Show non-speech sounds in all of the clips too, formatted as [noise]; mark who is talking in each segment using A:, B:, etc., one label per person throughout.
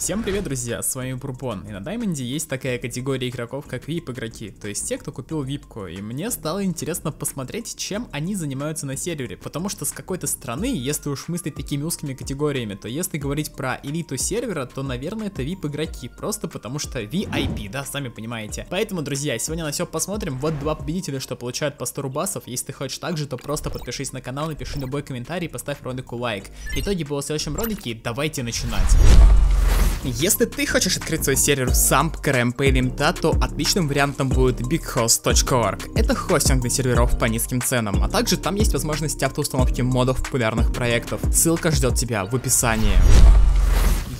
A: Всем привет, друзья, с вами Пурпон, и на Даймонде есть такая категория игроков, как VIP игроки, то есть те, кто купил випку, и мне стало интересно посмотреть, чем они занимаются на сервере, потому что с какой-то стороны, если уж мыслить такими узкими категориями, то если говорить про элиту сервера, то, наверное, это VIP игроки, просто потому что VIP, да, сами понимаете. Поэтому, друзья, сегодня на все посмотрим, вот два победителя, что получают по 100 рубасов, если ты хочешь так же, то просто подпишись на канал, напиши любой комментарий, поставь ролику лайк. Итоги было в следующем ролике, давайте начинать. Если ты хочешь открыть свой сервер сам, SAMP, KRMP или MTA, то отличным вариантом будет bighost.org. Это хостинг для серверов по низким ценам, а также там есть возможность автоустановки модов популярных проектов. Ссылка ждет тебя в описании.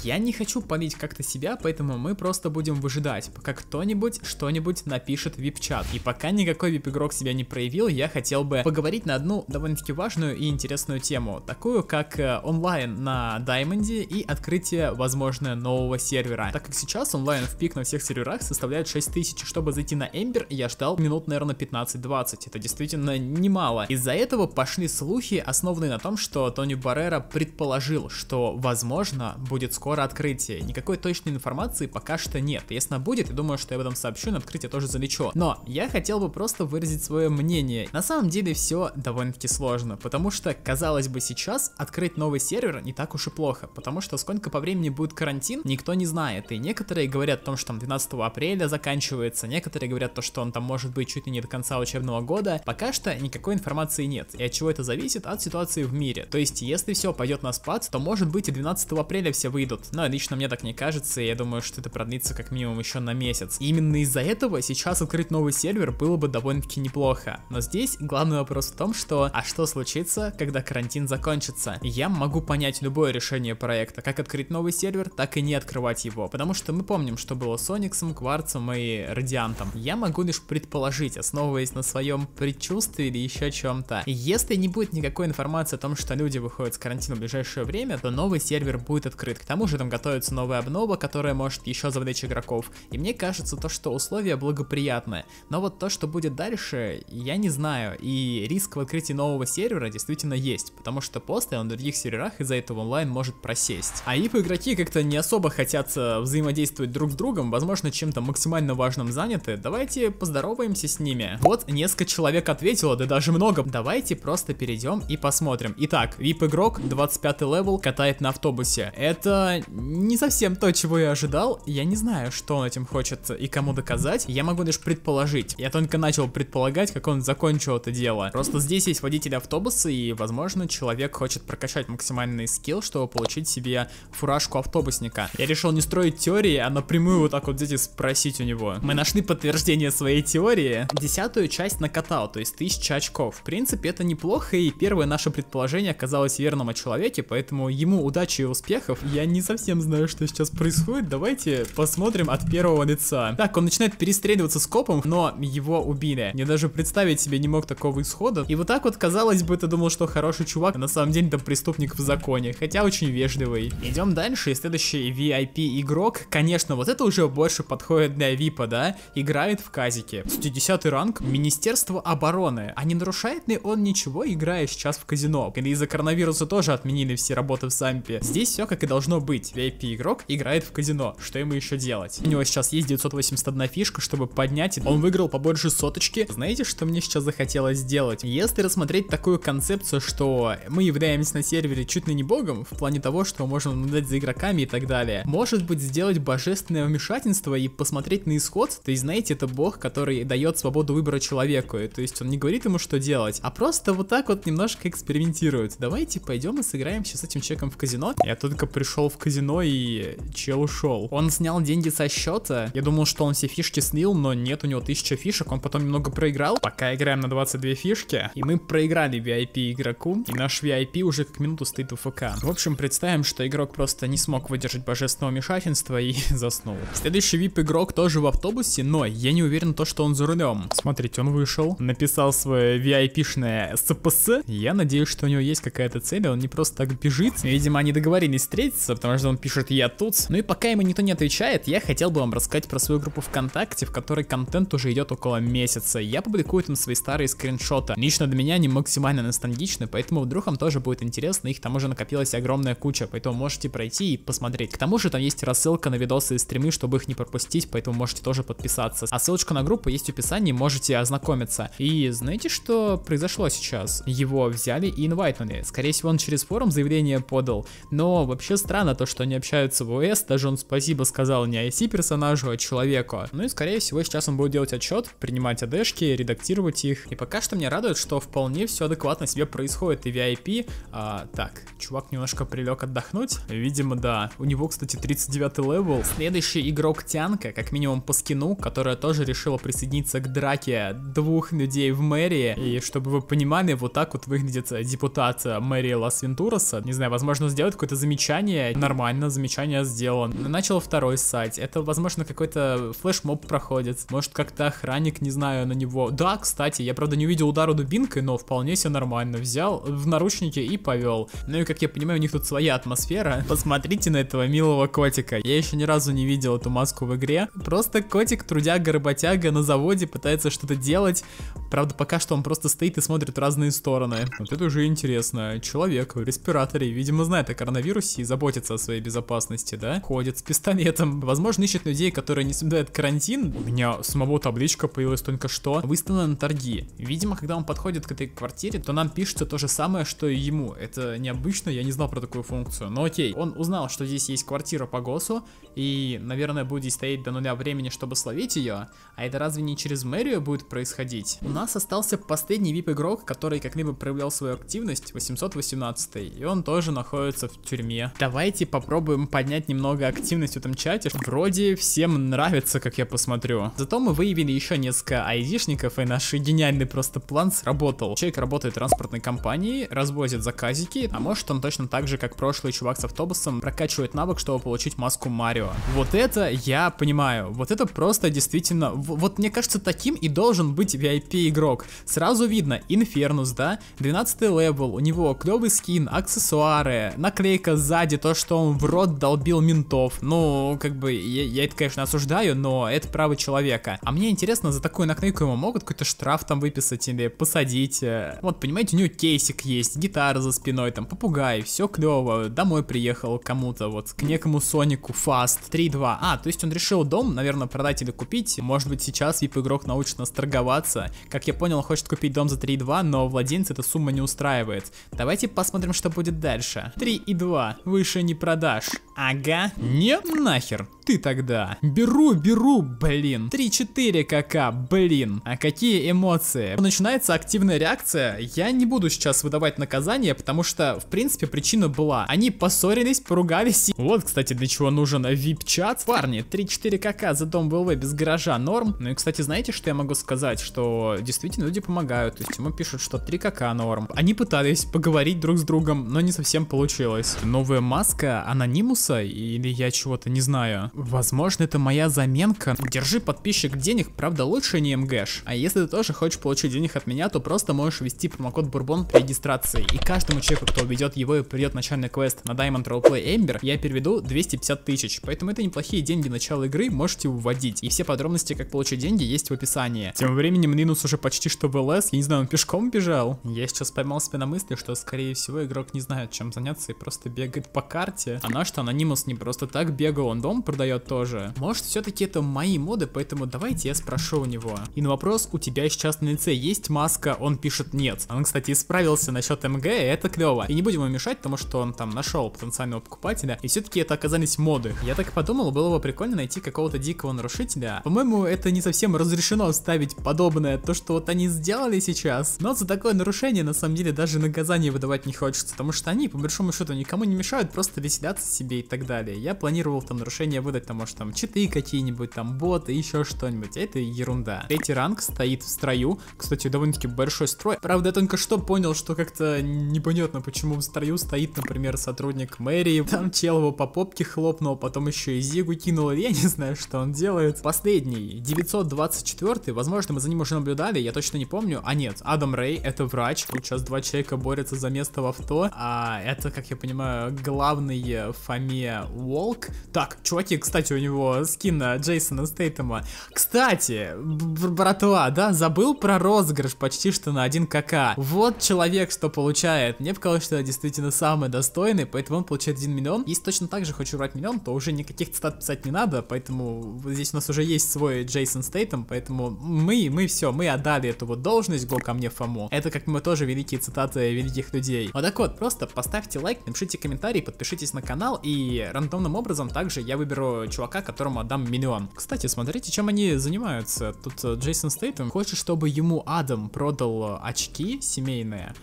A: Я не хочу палить как-то себя, поэтому мы просто будем выжидать, пока кто-нибудь что-нибудь напишет в вип-чат. И пока никакой вип-игрок себя не проявил, я хотел бы поговорить на одну довольно-таки важную и интересную тему, такую как э, онлайн на Даймонде и открытие, возможно, нового сервера. Так как сейчас онлайн в пик на всех серверах составляет 6000, чтобы зайти на Эмбер, я ждал минут, наверное, 15-20. Это действительно немало. Из-за этого пошли слухи, основанные на том, что Тони Баррера предположил, что, возможно, будет скоро разговора открытия. Никакой точной информации пока что нет. Если она будет, я думаю, что я об этом сообщу, на открытие тоже залечу. Но я хотел бы просто выразить свое мнение. На самом деле все довольно-таки сложно, потому что, казалось бы, сейчас открыть новый сервер не так уж и плохо, потому что сколько по времени будет карантин, никто не знает. И некоторые говорят о том, что там 12 апреля заканчивается, некоторые говорят то, что он там может быть чуть ли не до конца учебного года. Пока что никакой информации нет. И от чего это зависит? От ситуации в мире. То есть, если все пойдет на спад, то может быть и 12 апреля все выйдут. Но ну, лично мне так не кажется, и я думаю, что это продлится как минимум еще на месяц. И именно из-за этого сейчас открыть новый сервер было бы довольно-таки неплохо. Но здесь главный вопрос в том, что а что случится, когда карантин закончится? Я могу понять любое решение проекта, как открыть новый сервер, так и не открывать его. Потому что мы помним, что было с Сониксом, Кварцем и Радиантом. Я могу лишь предположить, основываясь на своем предчувствии или еще чем-то. Если не будет никакой информации о том, что люди выходят с карантина в ближайшее время, то новый сервер будет открыт. К тому же также там готовится новая обнова, которая может еще завлечь игроков. И мне кажется то, что условия благоприятные, Но вот то, что будет дальше, я не знаю. И риск в открытии нового сервера действительно есть, потому что после он на других серверах из-за этого онлайн может просесть. А ИП игроки как-то не особо хотят э, взаимодействовать друг с другом, возможно, чем-то максимально важным заняты. Давайте поздороваемся с ними. Вот несколько человек ответило, да даже много. Давайте просто перейдем и посмотрим. Итак, VIP игрок 25 левел катает на автобусе. Это не совсем то, чего я ожидал. Я не знаю, что он этим хочет и кому доказать. Я могу лишь предположить. Я только начал предполагать, как он закончил это дело. Просто здесь есть водитель автобуса, и, возможно, человек хочет прокачать максимальный скилл, чтобы получить себе фуражку автобусника. Я решил не строить теории, а напрямую вот так вот взять и спросить у него. Мы нашли подтверждение своей теории. Десятую часть накатал, то есть тысяча очков. В принципе, это неплохо, и первое наше предположение оказалось верным о человеке, поэтому ему удачи и успехов. Я не совсем знаю, что сейчас происходит. Давайте посмотрим от первого лица. Так, он начинает перестреливаться с копом, но его убили. Я даже представить себе не мог такого исхода. И вот так вот, казалось бы, ты думал, что хороший чувак, а на самом деле там преступник в законе. Хотя очень вежливый. Идем дальше, и следующий VIP игрок. Конечно, вот это уже больше подходит для VIP, да? Играет в казике. 110 ранг, Министерство обороны. А не нарушает ли он ничего, играя сейчас в казино? Или из-за коронавируса тоже отменили все работы в Сампе? Здесь все как и должно быть быть VIP-игрок играет в казино. Что ему еще делать? У него сейчас есть 981 фишка, чтобы поднять. Он выиграл побольше соточки. Знаете, что мне сейчас захотелось сделать? Если рассмотреть такую концепцию, что мы являемся на сервере чуть ли не богом, в плане того, что можем наблюдать за игроками и так далее, может быть сделать божественное вмешательство и посмотреть на исход. То есть, знаете, это бог, который дает свободу выбора человеку. То есть он не говорит ему, что делать, а просто вот так вот немножко экспериментирует. Давайте пойдем и сыграем сейчас с этим человеком в казино. Я только пришел в казино, и чел ушел. Он снял деньги со счета. Я думал, что он все фишки слил, но нет, у него 1000 фишек. Он потом немного проиграл. Пока играем на 22 фишки. И мы проиграли VIP игроку. И наш VIP уже как минуту стоит у ФК. В общем, представим, что игрок просто не смог выдержать божественного вмешательства и [laughs] заснул. Следующий VIP игрок тоже в автобусе, но я не уверен то, что он за рулем. Смотрите, он вышел, написал свое VIP-шное СПС. Я надеюсь, что у него есть какая-то цель, он не просто так бежит. Видимо, они договорились встретиться, потому Однажды он пишет «Я тут». Ну и пока ему никто не отвечает, я хотел бы вам рассказать про свою группу ВКонтакте, в которой контент уже идет около месяца. Я публикую там свои старые скриншоты. Лично для меня они максимально ностальгичны, поэтому вдруг вам тоже будет интересно, их там уже накопилась огромная куча, поэтому можете пройти и посмотреть. К тому же там есть рассылка на видосы и стримы, чтобы их не пропустить, поэтому можете тоже подписаться. А ссылочка на группу есть в описании, можете ознакомиться. И знаете, что произошло сейчас? Его взяли и инвайтнули. Скорее всего, он через форум заявление подал, но вообще странно то, то, что они общаются в ОС, даже он спасибо сказал не IC персонажу, а человеку. Ну и скорее всего сейчас он будет делать отчет, принимать АДшки, редактировать их. И пока что меня радует, что вполне все адекватно себе происходит и VIP. А, так, чувак немножко прилег отдохнуть, видимо да. У него, кстати, 39 левел. Следующий игрок Тянка, как минимум по скину, которая тоже решила присоединиться к драке двух людей в мэрии. И чтобы вы понимали, вот так вот выглядит э, депутат э, мэрии Лас-Вентураса. Не знаю, возможно сделать какое-то замечание, нормально нормально, замечание сделано. Начал второй сайт. Это, возможно, какой-то флешмоб проходит. Может, как-то охранник, не знаю, на него. Да, кстати, я, правда, не увидел удара дубинкой, но вполне все нормально. Взял в наручники и повел. Ну и, как я понимаю, у них тут своя атмосфера. [laughs] Посмотрите на этого милого котика. Я еще ни разу не видел эту маску в игре. Просто котик, трудяга, работяга на заводе пытается что-то делать. Правда, пока что он просто стоит и смотрит в разные стороны. Вот это уже интересно. Человек в респираторе, видимо, знает о коронавирусе и заботится о своей безопасности, да, ходит с пистолетом. Возможно, ищет людей, которые не соблюдают карантин. У меня самого табличка появилась только что. Выставлена на торги. Видимо, когда он подходит к этой квартире, то нам пишется то же самое, что и ему. Это необычно, я не знал про такую функцию. Но окей, он узнал, что здесь есть квартира по ГОСу, и, наверное, будет здесь стоять до нуля времени, чтобы словить ее. А это разве не через мэрию будет происходить? У нас остался последний VIP-игрок, который как-либо проявлял свою активность, 818 и он тоже находится в тюрьме. Давайте попробуем поднять немного активность в этом чате. Вроде всем нравится, как я посмотрю. Зато мы выявили еще несколько айдишников, и наш гениальный просто план сработал. Человек работает в транспортной компании, развозит заказики, а может он точно так же, как прошлый чувак с автобусом, прокачивает навык, чтобы получить маску Марио. Вот это я понимаю, вот это просто действительно, вот мне кажется, таким и должен быть VIP игрок. Сразу видно, Инфернус, да, 12 левел, у него клевый скин, аксессуары, наклейка сзади, то, что что он в рот долбил ментов. Ну, как бы, я, я это, конечно, осуждаю, но это право человека. А мне интересно, за такую наклейку ему могут какой-то штраф там выписать или посадить. Э, вот, понимаете, у него кейсик есть, гитара за спиной, там, попугай, все клево. Домой приехал кому-то, вот, к некому Сонику, Fast 3-2. А, то есть он решил дом, наверное, продать или купить. Может быть, сейчас VIP-игрок научит нас торговаться. Как я понял, он хочет купить дом за 3-2, но владельца эта сумма не устраивает. Давайте посмотрим, что будет дальше. 3 и 2. Выше не продаж. Ага. Нет нахер. Ты тогда. Беру, беру, блин. 3-4 кака, блин. А какие эмоции? Начинается активная реакция. Я не буду сейчас выдавать наказание, потому что, в принципе, причина была. Они поссорились, поругались. Вот, кстати, для чего нужен вип чат Парни, 3-4 кака за дом ВВ без гаража норм. Ну и, кстати, знаете, что я могу сказать? Что действительно люди помогают. То есть ему пишут, что 3 кака норм. Они пытались поговорить друг с другом, но не совсем получилось. Новая маска анонимус ошибиться или я чего-то не знаю. Возможно, это моя заменка. Держи, подписчик, денег, правда, лучше не МГШ. А если ты тоже хочешь получить денег от меня, то просто можешь ввести промокод Бурбон при регистрации. И каждому человеку, кто уведет его и придет начальный квест на Diamond Roleplay Ember, я переведу 250 тысяч. Поэтому это неплохие деньги начала игры, можете вводить. И все подробности, как получить деньги, есть в описании. Тем временем Линус уже почти что в ЛС. Я не знаю, он пешком бежал? Я сейчас поймал себя на мысли, что, скорее всего, игрок не знает, чем заняться и просто бегает по карте. А на что она Анонимус не просто так бегал, он дом продает тоже. Может, все-таки это мои моды, поэтому давайте я спрошу у него. И на вопрос, у тебя сейчас на лице есть маска? Он пишет нет. Он, кстати, справился насчет МГ, и это клево. И не будем ему мешать, потому что он там нашел потенциального покупателя, и все-таки это оказались моды. Я так и подумал, было бы прикольно найти какого-то дикого нарушителя. По-моему, это не совсем разрешено ставить подобное, то, что вот они сделали сейчас. Но за такое нарушение, на самом деле, даже наказание выдавать не хочется, потому что они, по большому счету, никому не мешают, просто веселяться себе и и так далее. Я планировал там нарушение выдать, там, может, там, читы какие-нибудь, там, боты, еще что-нибудь. Это ерунда. Третий ранг стоит в строю. Кстати, довольно-таки большой строй. Правда, я только что понял, что как-то непонятно, почему в строю стоит, например, сотрудник мэрии. Там чел его по попке хлопнул, потом еще и Зигу кинул. Я не знаю, что он делает. Последний, 924 возможно, мы за ним уже наблюдали, я точно не помню. А нет, Адам Рэй, это врач. Тут сейчас два человека борются за место в авто. А это, как я понимаю, главные фамилия не Волк. Так, чуваки, кстати, у него скин Джейсона Стейтема. Кстати, братва, да, забыл про розыгрыш почти что на 1КК. Вот человек, что получает. Мне показалось, что это действительно самый достойный, поэтому он получает 1 миллион. Если точно так же хочу брать миллион, то уже никаких цитат писать не надо, поэтому здесь у нас уже есть свой Джейсон Стейтем, поэтому мы, мы все, мы отдали эту вот должность, го ко мне Фому. Это как мы тоже великие цитаты великих людей. Вот так вот, просто поставьте лайк, напишите комментарий, подпишитесь на канал и и рандомным образом также я выберу чувака, которому отдам миллион. Кстати, смотрите, чем они занимаются. Тут э, Джейсон Стейтем хочет, чтобы ему Адам продал э, очки семейные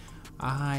A: а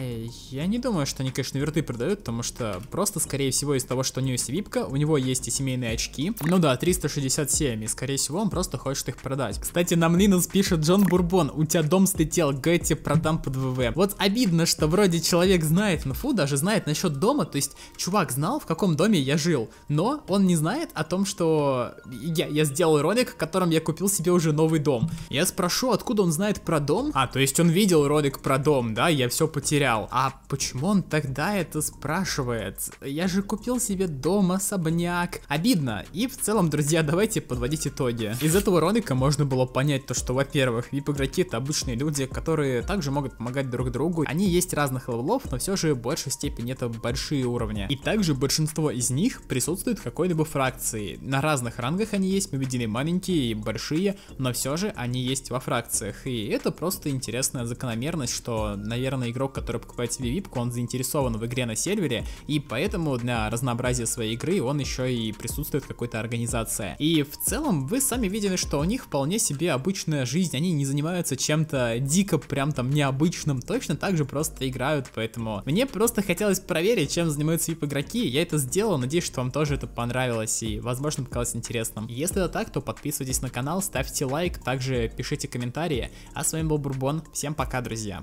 A: я не думаю, что они, конечно, верты продают, потому что просто, скорее всего, из того, что у него есть випка, у него есть и семейные очки. Ну да, 367, и, скорее всего, он просто хочет их продать. Кстати, нам Линус пишет, Джон Бурбон, у тебя дом слетел, Гэти продам под ВВ. Вот обидно, что вроде человек знает ну фу, даже знает насчет дома, то есть чувак знал, в каком доме я жил, но он не знает о том, что я, я сделал ролик, в котором я купил себе уже новый дом. Я спрошу, откуда он знает про дом? А, то есть он видел ролик про дом, да, я все потерял. А почему он тогда это спрашивает? Я же купил себе дом, особняк. Обидно. И в целом, друзья, давайте подводить итоги. Из этого ролика можно было понять то, что, во-первых, VIP-игроки это обычные люди, которые также могут помогать друг другу. Они есть разных левелов, но все же в большей степени это большие уровни. И также большинство из них присутствует в какой-либо фракции. На разных рангах они есть, мы видели маленькие и большие, но все же они есть во фракциях. И это просто интересная закономерность, что, наверное, игрок, который покупает себе випку, он заинтересован в игре на сервере, и поэтому для разнообразия своей игры он еще и присутствует в какой-то организации. И в целом вы сами видели, что у них вполне себе обычная жизнь, они не занимаются чем-то дико прям там необычным, точно так же просто играют, поэтому мне просто хотелось проверить, чем занимаются вип-игроки, я это сделал, надеюсь, что вам тоже это понравилось и возможно показалось интересным. Если это так, то подписывайтесь на канал, ставьте лайк, также пишите комментарии. А с вами был Бурбон, всем пока, друзья.